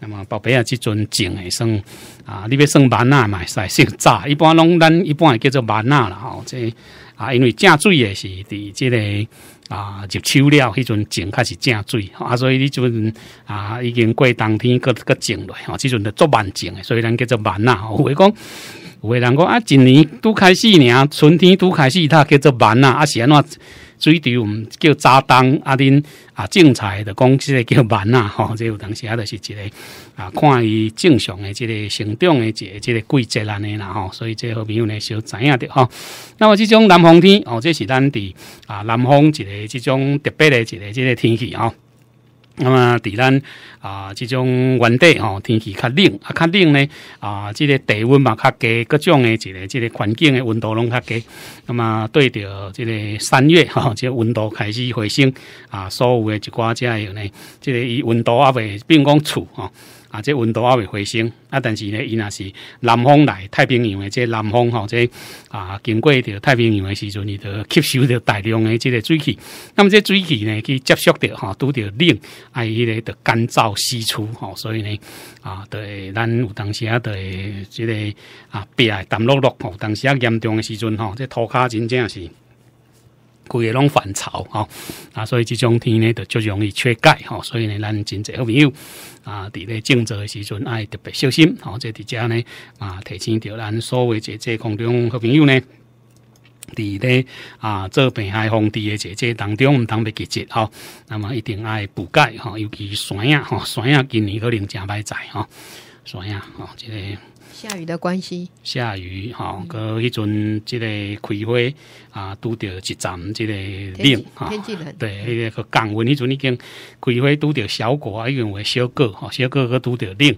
那么宝贝啊即阵种诶算啊，你要算麦呐嘛，会使是早，一般拢咱一般叫做麦呐啦吼，即。啊，因为正水也是伫即个啊，入秋了，迄阵种开始正水，啊，所以你阵啊已经过冬天，各各种来，吼，即阵在做万种，所以咱叫做万呐，有诶讲。有个人讲啊，一年拄开始呢，春天拄开始，他叫做忙啊。啊，安怎水稻，毋叫早冬啊，恁啊种菜的，讲即个叫忙啊。*laughs* 吼，这有当时啊，就是一个啊，看伊正常的即个成长的个即个季节安尼啦吼。所以这好朋友呢，小知影的哦。那么这种南方天哦，这是咱伫啊，南方一个这种特别的一个这个天气吼。那么伫咱啊这种原地吼，天气较冷啊，较冷呢啊，这个低温嘛较低，各种的这个这个环境的温度拢较低。那么对着这个三月吼，这温度开始回升啊，所有的一寡遮有呢，这个以温度啊为办公处啊。啊，这温度也会回升，啊，但是呢，伊若是南方来，太平洋的这南方吼，这啊，经过到太平洋的时阵，伊就吸收到大量的这个水汽，那么这水汽呢，去接触掉哈，都着冷，啊，伊咧就干燥吸出吼。所以呢，啊，对，咱有当时啊，对，这个啊，壁的淡落落，当时啊，严重的时阵哈，这涂骹真正是。规个拢反潮吼，啊，所以即种天呢就就容易缺钙吼。所以呢，咱真侪好朋友啊，伫咧静坐诶时阵爱特别小心，吼。这伫遮呢啊，提醒着咱所有姐姐空中好朋友呢，咧啊做病害防治的姐姐当中毋通袂及接吼，那么一定爱补钙吼，尤其山啊吼，山啊今年可能正歹在吼，山啊哦，即个。下雨的关系，下雨哈，佮迄阵即个开花啊，拄着一盏即个冷哈，天气冷，对，迄个降温，迄阵已经开花，拄着小果啊，因为小果哈，小果佮拄着冷，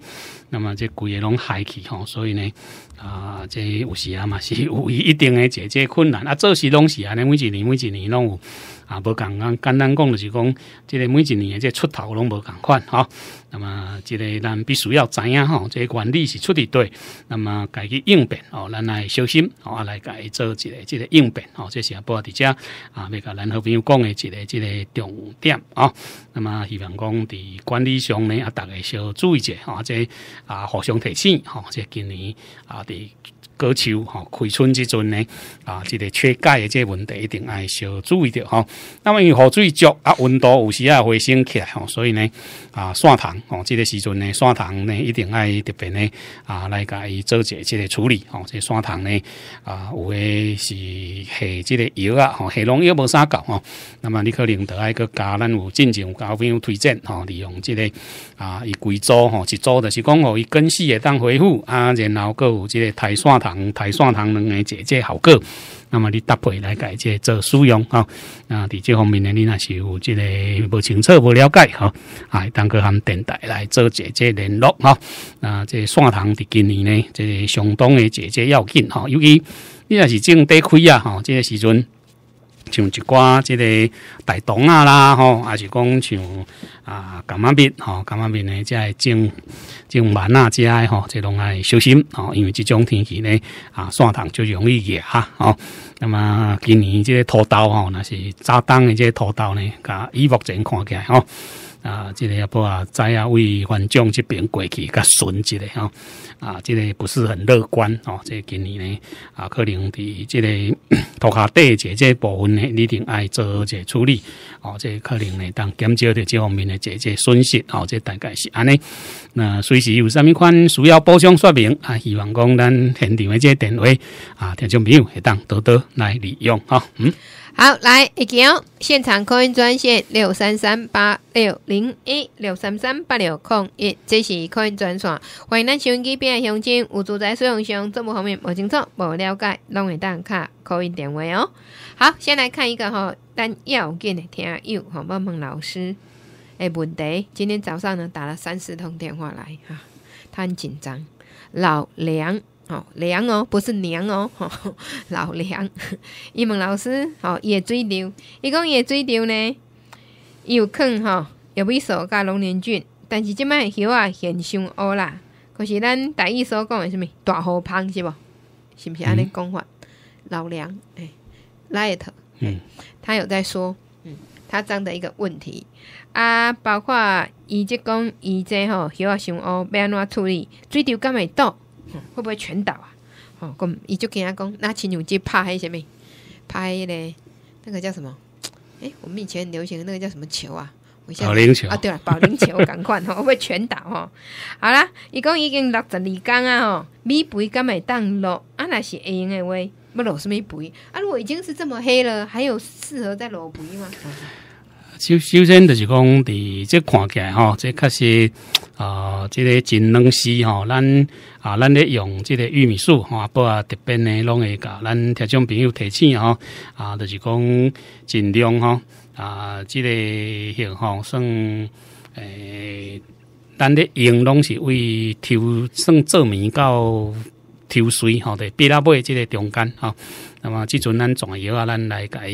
那么这规个拢害去吼，所以呢啊，这有时啊嘛是有 *laughs* 一定的解决困难啊。做事拢是安尼，每一年，每一年拢。有啊，无共咱简单讲就是讲，即个每一年即个出头拢无共款吼。那么，即个咱必须要知影吼，即个原理是出伫对。那么，家己应变哦，咱来小心吼、哦，来改做一个即个应变哦。这啊，不伫遮啊，要甲咱好朋友讲的一个即个重点吼。那么，希望讲伫管理上呢，啊，逐个小注意者吼，即啊，互相提醒吼，即今年啊伫。高秋吼，开春即阵呢，啊，即个缺钙的这问题一定爱小注意着吼。那么因雨水足啊，温度有时啊会升起来吼，所以呢啊，线糖哦，即个时阵呢，线糖呢一定爱特别呢啊来甲伊做一下即个处理哦。这线糖呢啊，有的是下即个药啊，下农药无啥搞吼。那么你可能得爱去加，咱有正常有朋友推荐哦，利用即个啊，伊规组吼一组就是讲吼，伊根系也当恢复啊，然后搁有即个台线糖。台蒜糖两个姐姐效果，那么你搭配来解个做使用哈啊！伫这方面呢，你若是有即个无清楚、无了解哈，啊，当个含电台来做姐姐联络哈啊！即蒜糖伫今年呢，即相当诶，姐姐要紧哈，尤其你若是种得亏啊哈，即个时阵。像一寡即个大肠啊啦吼，还是讲像啊柑仔蜜吼，柑仔蜜呢即系种种馒啊之类吼，即拢爱小心吼，因为即种天气呢啊，晒糖就容易裂哈吼那么今年即个土豆吼，那是早冬的即个土豆呢，甲以目前看起来吼。啊，这个也不啊，知啊，为观众这边过去较顺一下吼，啊，这个不是很乐观哦。这今年呢，啊，可能伫这个土 *coughs* 下底这这部分呢，一定爱做这处理哦。这可能呢，当减少的这方面的这这损失哦。这大概是安尼。那随时有啥咪款需要补充说明啊？希望讲咱现场的这电话啊，听众朋友会当多多来利用吼。嗯。好，来一哦，现场扣音专线六三三八六零一六三三八六空一，这是扣音专线。欢迎收音机边的乡亲，有住在水用乡，这部方面无清楚、无了解，拢会当卡扣音电话哦。好，先来看一个吼但要紧的听友吼，问问老师诶，问题今天早上呢打了三四通电话来哈，他很紧张，老梁。梁哦，不是娘哦，*laughs* 老梁。*laughs* 伊问老师，吼，叶水流，伊讲伊叶水流呢，伊有坑吼，玉米琐甲龙连俊，但是即卖叶啊，现上乌啦。可是咱大意所讲的，什物大河芳是无？是毋是安尼讲法？老梁哎，light，嗯，他有在说，嗯，他这样的一个问题啊，包括伊即讲，伊这吼，叶啊上乌，要安怎处理？水流敢会倒？会不会全倒啊？哦，咁伊就跟阿公，那青永鸡怕黑什么？怕黑嘞？那个叫什么？哎，我们以前流行的那个叫什么球啊？保龄球啊，对了，保龄球，赶快哦，会不会全倒哦？好啦，伊讲已经六十二光啊，吼，米肥干咪当落，啊，若是会用的话，要落什么肥，啊，如果已经是这么黑了，还有适合再落肥吗？首首先就是讲，滴这看起来哈，这确实啊，这个真能湿哈，咱。啊，咱咧用即个玉米吼，啊，不啊，特别呢拢会甲咱听种朋友提醒吼，啊，就是讲尽量吼，啊，即个幸好算，诶，咱咧用拢是为抽算做米到抽水哈的，比拉尾即个中间哈，那么即阵咱转腰啊，咱来改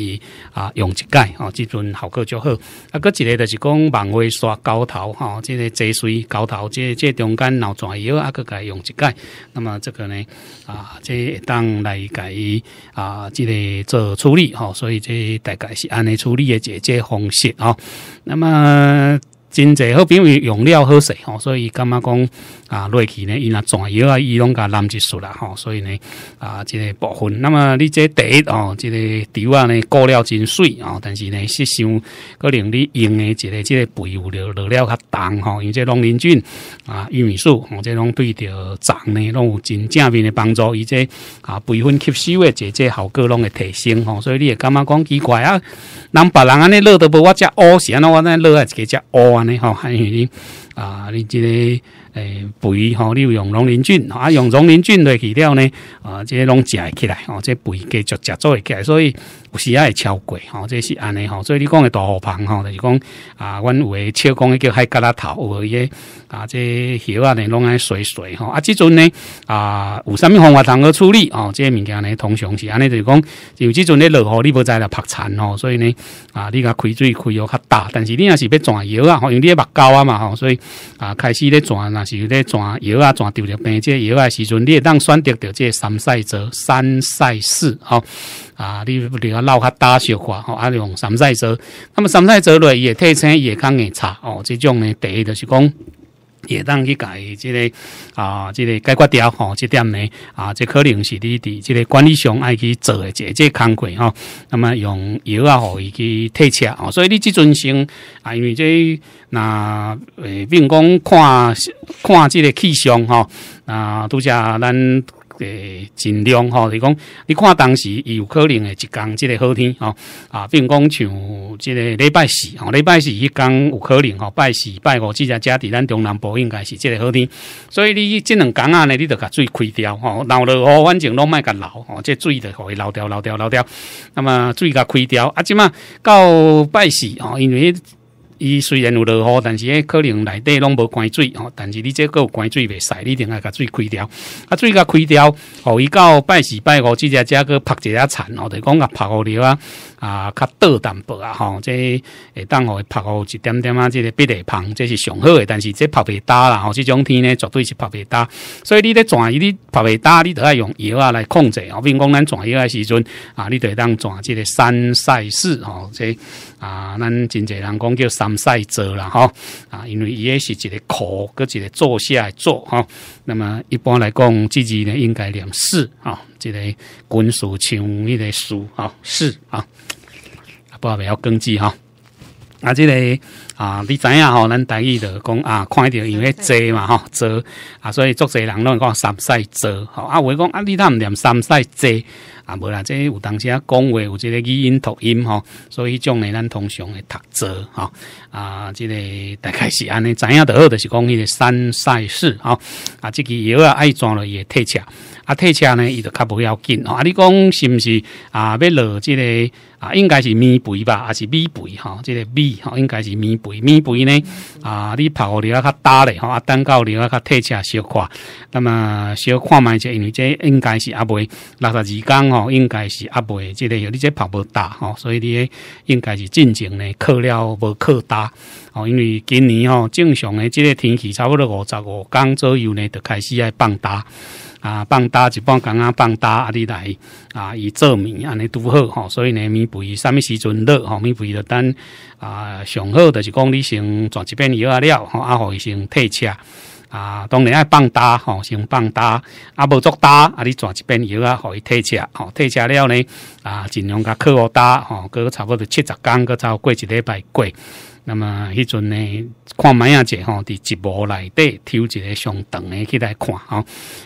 啊用一盖哈，即阵效果就好。啊，搁一个就是讲网位刷高头吼，即个积水高头，即即中间闹转腰啊，佫改用一盖。那么这个呢啊，即当来改啊，即个做处理吼。所以这大概是安尼处理的解决方式啊。那么。真侪好，比用料好势吼，所以伊感觉讲啊？内气呢？伊若全油啊，伊拢甲蓝一术啦吼，所以呢啊，即个部分。那么你这第一哦，即个料啊呢，过了真水哦，但是呢，实想可能你用的一个即个肥有料料较重吼，因为这农民菌啊、玉米素我这拢对着长呢，拢有真正面的帮助，伊且啊，肥分吸收的这这效果拢会提升吼，所以你会感觉讲奇怪啊？人别人安尼落都无我遮乌是安尼，我尼落来一个遮乌你吼，系你啊？你即个诶肥吼，你有用龙鳞菌啊用龙鳞菌落去了呢？啊，即个拢食会起来吼，即个肥继续食做会起来，所以。有时也超过吼，这是安尼吼，所以你讲的大河蚌吼，就是讲啊，阮有诶，手工伊叫海疙瘩头，伊个啊，这叶啊，呢拢爱水水吼。啊，即阵呢啊，有啥物方法通好处理哦？这个物件呢，通常是安尼，就是讲有即阵咧落雨，你不在了拍残吼，所以呢啊，你甲开水开哦较大，但是你若是要转药啊，因为你诶目胶啊嘛吼，所以啊，开始咧转，那是咧转药啊，转丢掉边即窑啊时阵，你当选择到这三赛泽、三赛四吼。啊，你不要老克打小话吼，啊用三晒折，那么三落折内也退车也讲会差哦，这种呢第一就是讲也当去改这个啊，这个解决掉吼，这点呢啊，这可能是你伫这个管理上爱去做诶，这这工贵哦，那么用药啊吼，伊去退车哦，所以你即阵先啊，因为这那诶，比如讲看看这个气象吼，啊，拄则咱。诶，尽量吼，你讲，你看当时伊有可能诶，一天即个好天哦，啊，并讲像即个礼拜四，吼，礼拜四迄公有可能吼，拜四拜五，即只家伫咱中南部应该是即个好天，所以你即两工啊呢，你着甲水开调吼，闹落雨反正拢莫甲流吼，即水着互伊流调流调流调，那么水甲开调啊，即嘛到拜四吼，因为。伊虽然有落雨，但是迄可能内底拢无关水吼。但是你这个关水袂使，你定要把水开掉。啊，水甲开掉，哦，伊到拜四拜五，即只只个拍一下残哦，就讲啊，拍好料啊，啊，较倒淡薄啊，吼，这会当会拍好一点点啊，即个不热芳，这是上好的。但是这拍袂干啦，吼，这种天呢，绝对是拍袂干。所以你咧转，你拍袂干，你都要用药啊来控制。啊，如讲咱转油诶时阵啊，你得当转这个三赛四哦，这。啊，咱真侪人讲叫三世坐啦，吼啊，因为伊也是一个坐，搁一个坐下来坐吼，那么一般来讲，自己呢应该念四啊，一个军事像迄个数啊，四啊，不要袂晓根据哈。啊，这个啊，你知影吼，咱大语的讲啊，看着因为坐嘛吼，坐啊，所以足侪人拢讲三晒坐。啊，我讲啊，你若毋念三世坐。啊，无啦，即有当时啊讲话有即个语音读音吼，所以种诶咱通常会读做吼啊，即个大概是安尼，知影就好，就是讲迄个三赛事吼啊，即个药啊爱落了会退车，啊退车呢伊就较无要紧吼，啊你讲是毋是啊？要落即个。啊，应该是米肥吧，还是米肥哈？这个米哈，应该是米肥。米肥呢，啊，你泡料啊，较大嘞，哈，蛋糕料啊，较退轻小块。那么小看卖者，因为这应该是阿伯六十二公哦，应该是阿伯，这个你这泡不大哈，所以你应该是进常呢，克了不克大哦。因为今年哦，正常的这个天气差不多五十五公左右呢，就开始爱放大。啊，放搭一半工啊，放搭啊，你来啊，伊做面安尼拄好吼，所以呢面肥，啥物时阵热吼，面肥就等啊上好就是讲你先转一遍油啊了，吼，啊，互伊先退车啊，当然爱放搭吼，先放搭啊无足搭啊你转一遍油啊，互伊退车，吼，退车了呢啊，尽量甲客户搭吼，过差不多七十工个，再过一礼拜过。那么迄阵呢，看买啊，只吼伫直播内底挑一个上档的去来看啊，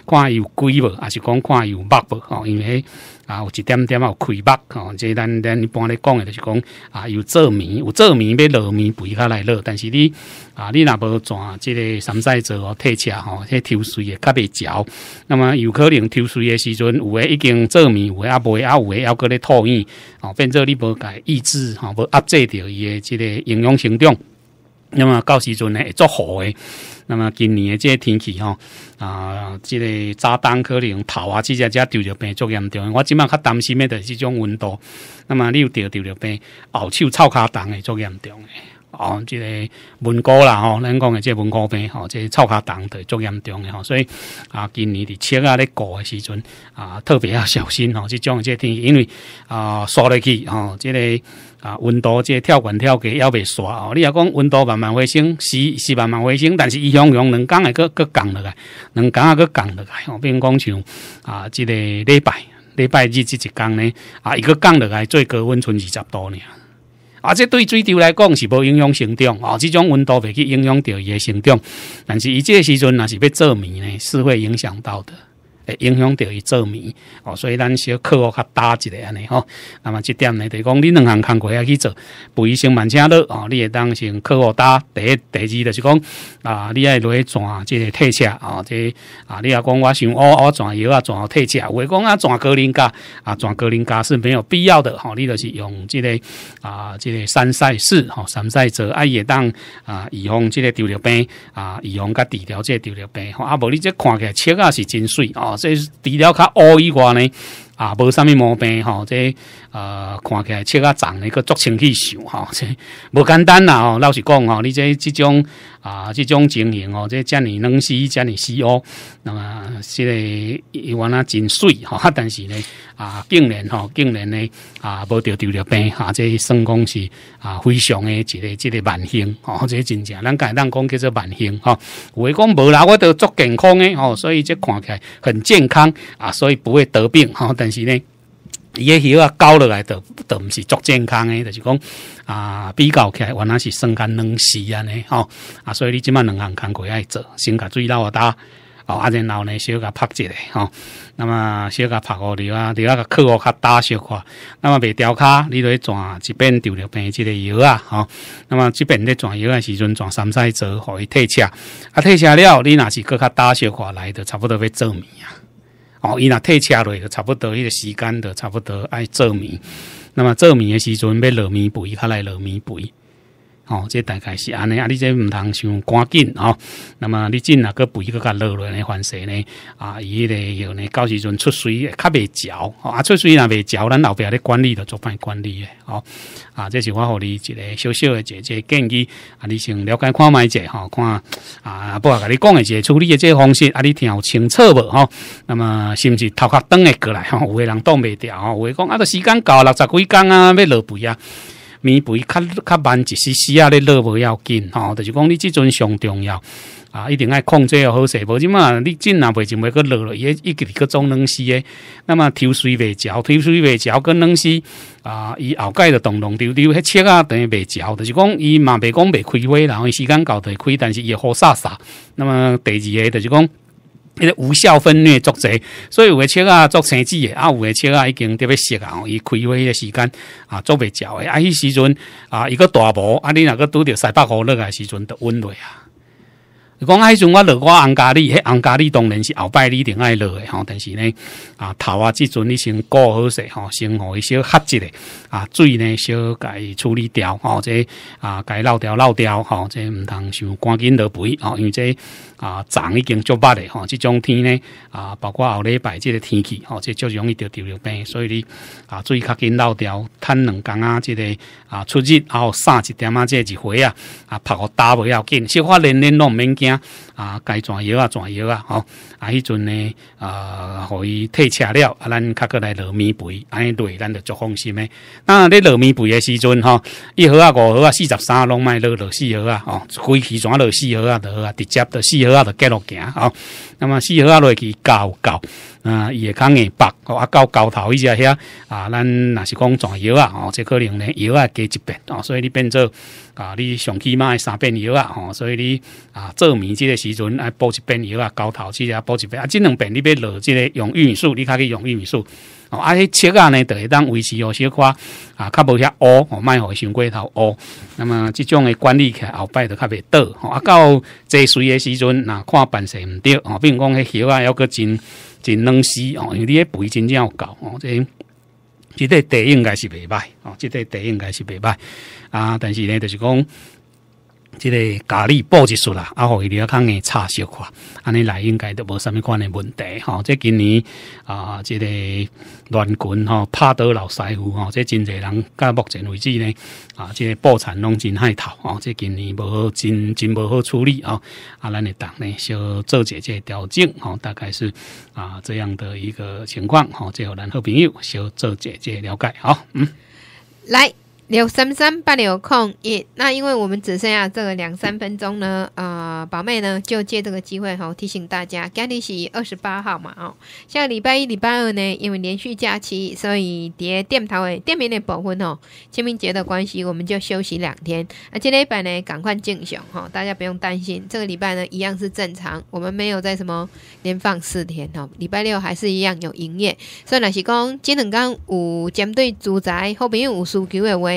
看有鬼无，还是讲看有目无吼，因为。啊，有一点点啊，有亏目吼，即系咱咱一般咧讲诶，就是讲啊，有做面，有做面要落面肥下来落，但是你啊，你若无转，即个三晒做哦，退车吼，迄抽水嘅较袂潮，那么有可能抽水诶时阵，有诶已经做面，有诶啊未啊有诶要搁咧吐盐，吼。变做你无解抑制，吼，无压制着伊诶即个营养生长，那么到时阵呢，做好诶。那么今年的这天气吼，啊，这个炸弹可能头啊，这这这丢着病，做严重。我今晚较担心的就是这种温度。那么你有丢丢着病，手臭卡冻诶，做严重的。哦，即个文哥啦，吼，咱讲嘅即个蚊哥病，吼，即个、臭下档，足严重嘅，吼。所以啊，今年伫七啊，咧过嘅时阵，啊，特别要小心，吼，即种即个天，因为啊，刷落去，吼，即个啊，温度即个跳悬跳嘅，要被刷，你若讲温度慢慢回升，是是慢慢回升，但是向两两两会又又降落来，两工啊又降落来，吼。比如讲像啊，即个礼拜礼拜日即一讲咧，啊，一个降落来最高温存二十度年。啊，这对水貂来讲是无影响生长，哦，这种温度未去影响到伊的生长，但是伊这时阵若是要着迷呢，是会影响到的。影响到伊做面哦，所以咱小客户较打一个安尼吼。那么这点呢，就是讲你两项工课要去做，不医生慢车了哦。你也当先客户打第一、第二，就是讲啊，你爱来转这个退车哦，啊，你要讲我想我我转药啊转退车，我讲啊转格林加啊转格林加是没有必要的吼。你就是用这个啊这个三赛四哈三赛者，啊，也当啊预防这个丢掉病啊预防个底掉这丢掉病。啊，无你这看起来切啊是真水哦。这除了较乌以外呢，啊，无什么毛病哈。这啊，看起来切啊长的个做清气秀哈，这无简单啦。老实讲吼，你这这种。啊，这种情形哦，这家里能西，家里西欧，那么伊原来真水哈，*laughs* 但是呢，啊，竟然吼，竟然呢，啊，无着掉了病哈，这算讲是啊，非常的一个一个万幸吼，这真正家己人讲叫做万幸有诶讲无啦，我都足健康诶吼，所以这看起来很健康啊，所以不会得病吼，但是呢。伊个药啊，钩落来，就就毋是足健康诶，就是讲啊，比较起来原来是生肝冷死安尼吼啊，所以你即满两项工桂爱做，先甲水捞下打，哦，啊，然后呢，小甲拍一下，吼，那么小甲拍互你啊，你啊，甲扣互较大小块，那么袂掉卡，你就去转，一边丢着边即个药啊，吼，那么即边咧转药诶时阵，转三晒折，互伊退车，啊，退车了，你若是搁较大小块来著差不多要做明啊。哦，伊若退车落去，差不多迄个时间的，差不多爱做面。那么做面的时阵要落米肥，较来落米肥。哦，这大概是安尼啊，你这唔通想赶紧哦。那么你进若个肥个较落来呢？方势呢？啊，伊个有呢？到时阵出水较袂焦，啊出水若袂焦，咱后壁咧管理的做翻管理的哦。啊，这是我互你一个小小的这这建议啊，你先了解看卖者吼，看啊，不甲你讲的这处理的这方式啊，你听有清楚无吼？那么是毋是头壳灯会过来？吼、有诶人挡袂掉，有讲啊，都时间到六十几工啊，要落肥啊？肥肥较较慢，一丝丝啊，咧落无要紧，吼，就是讲你即阵上重要啊，一定爱控制好势，无即嘛，你进若袂就袂去落了，伊一个一个中冷诶，那么抽水袂焦，抽水袂焦跟冷丝啊，伊后盖着动动丢丢，迄切啊等于袂焦，就是讲伊嘛袂讲袂开花，然后时间搞会开，但是会好沙沙。那么第二个就是讲。迄个无效分裂作贼，所以有诶七啊，作成绩啊，有诶七啊，已经特别熟啊，伊开会诶时间啊，做袂焦诶，啊，迄时阵啊，伊个大波啊，你若个拄着三百五那个时阵都温落啊。讲海阵我落过红咖喱，迄红咖喱当然是后摆你一定爱落的吼。但是呢，啊，头啊，即阵你先顾好势吼，先互伊些合一下啊，水呢，小改处理掉吼，这啊，该漏掉漏掉吼，这毋通想赶紧落肥吼，因为这啊，长已经足八的吼，即种天呢啊，包括后礼拜即个天气吼，这就容易得糖尿病，所以你啊，水较紧漏掉，趁两工啊，即个啊，出日然后三几点啊，即一回啊，啊，泡互大不要紧，少发连连拢毋免惊。меня 啊，该转药啊，转药啊，吼！啊，迄阵呢，啊，互伊退车了，啊，咱较过来落棉肥，安尼落，咱就足放心诶。那咧落棉肥诶时阵，吼，一号啊，五号啊，四十三拢卖落落四号啊，哦，规期转落四号啊，落啊，直接落四号啊，着继续行啊。那么四号啊，落去高高啊，伊会较硬白，啊，到高头伊些遐啊，咱若是讲转药啊，哦，这可能呢药啊加一边，哦，所以你变做啊，你上起码三遍药啊，吼，所以你啊做面即个时。时阵啊，保一平药啊，交头资啊，保一平啊，即两遍病你要落，即个用玉米素，你较去用玉米素。哦。啊，切啊呢，就当维持哦，小可啊，较无遐乌哦，卖伊伤过头乌。那么即种诶管理，起来后摆就较袂倒。啊，到节税诶时阵，若看办事毋对哦。比如讲，迄叶啊，要阁真真两丝哦，你迄肥真正有够哦。即、即块地应该是袂歹哦，块地应该是袂歹啊。但是呢，就是讲。这个咖喱布一束啦，啊，互伊了康诶插小块，安尼来应该都无啥物款诶问题，吼。这今年啊，这个乱棍吼，拍倒老师傅吼，这真侪人，到目前为止呢，啊，这破产拢真害头，哦，这今年无真真无好处理吼。啊，咱会等呢，小做姐姐调整吼，大概是啊这样的一个情况，吼，最后咱好朋友小做姐姐了解，吼。嗯，来。六三三八六空一，那因为我们只剩下这个两三分钟呢，呃，宝妹呢就借这个机会哈，提醒大家，今天是二十八号嘛，哦，下礼拜一、礼拜二呢，因为连续假期，所以碟店头诶，店面的部分哦，清明节的关系，我们就休息两天。那今天版呢，赶快进行哈，大家不用担心，这个礼拜呢一样是正常，我们没有在什么连放四天哈，礼拜六还是一样有营业。所以那是讲，今两天有针对住宅后边有需求的话。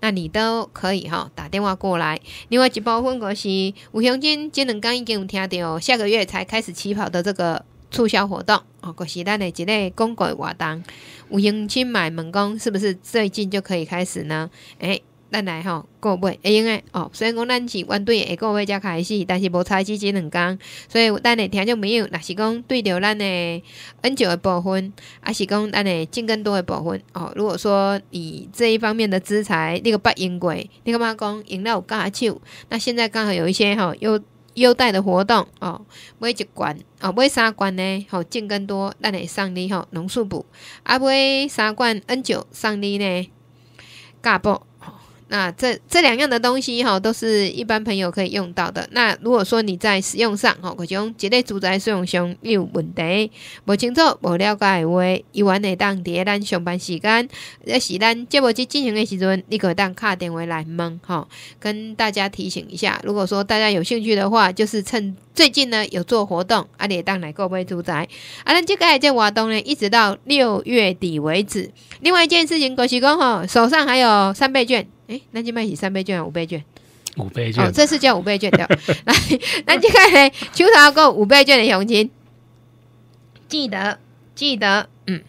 那你都可以哈，打电话过来。另外，一部分就是吴雄军这两刚已经有听到，下个月才开始起跑的这个促销活动哦，国是咱的一个公告活动。吴雄军买门工是不是最近就可以开始呢？诶。咱来吼购买，会用诶哦。虽然讲咱是原对下购买才开始，但是无差之即两工，所以咱诶听众朋友，若是讲对着咱诶 N 九诶部分，阿是讲咱诶进更多诶部分哦。如果说你这一方面的资产你个捌用过，你干嘛讲用利有干阿久？那现在刚好有一些吼优优待的活动哦，买一罐哦，买三罐呢，吼进更多，咱会送利吼，浓缩补，阿买三罐 N 九送你呢，加保。那这这两样的东西哈，都是一般朋友可以用到的。那如果说你在使用上，哈，国雄杰类住宅使用中有问题，不清楚、不了解的话，一原会当第一单上班时间，也是咱接播去进行的时阵，你可以当卡电话来问哈，跟大家提醒一下。如果说大家有兴趣的话，就是趁最近呢有做活动，啊，你当来购买住宅，啊，咱这个这活动呢，一直到六月底为止。另外一件事情，是讲哈手上还有三倍券。哎，那就买起三倍券五倍券，五倍券哦，这次叫五倍券。对，来，*laughs* 那就看嘞，抽到过五倍券的雄心，记得记得，嗯，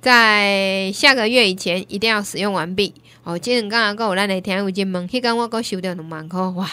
在下个月以前一定要使用完毕。我今天刚刚讲，我让你听有只门，迄讲我讲收掉两万块，哇，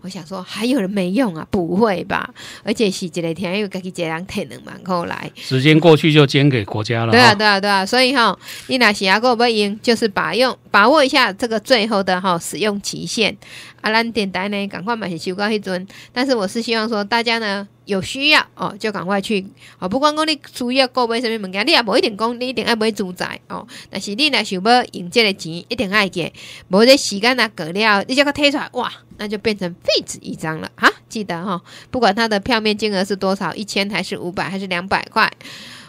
我想说还有人没用啊？不会吧？而且是一个听有家己一个人摕两万块来，时间过去就捐给国家了。对啊，对啊，对啊，所以哈，你那洗牙膏不用，就是把握把握一下这个最后的哈使用期限。阿兰点单呢，赶快买是收牙一尊。但是我是希望说大家呢。有需要哦，就赶快去哦。不管讲你需要购买什么物件，你也无一定讲你一定要买住宅哦。但是你若想要用这个钱，一定爱给，无这时间啦、过了，你这个推出来，哇，那就变成废纸一张了哈。记得哈，不管它的票面金额是多少，一千还是五百还是两百块，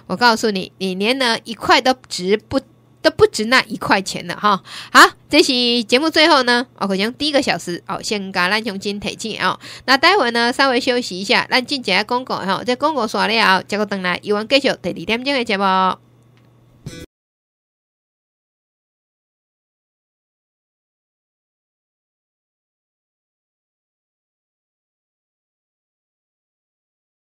我告诉你，你连呢一块都值不。都不值那一块钱了哈。好，这期节目最后呢，我可将第一个小时哦先跟咱穷亲提醒哦。那待会呢，稍微休息一下，咱进姐来广告哈。这广告刷了，结果等来有完继续第二点钟的节目。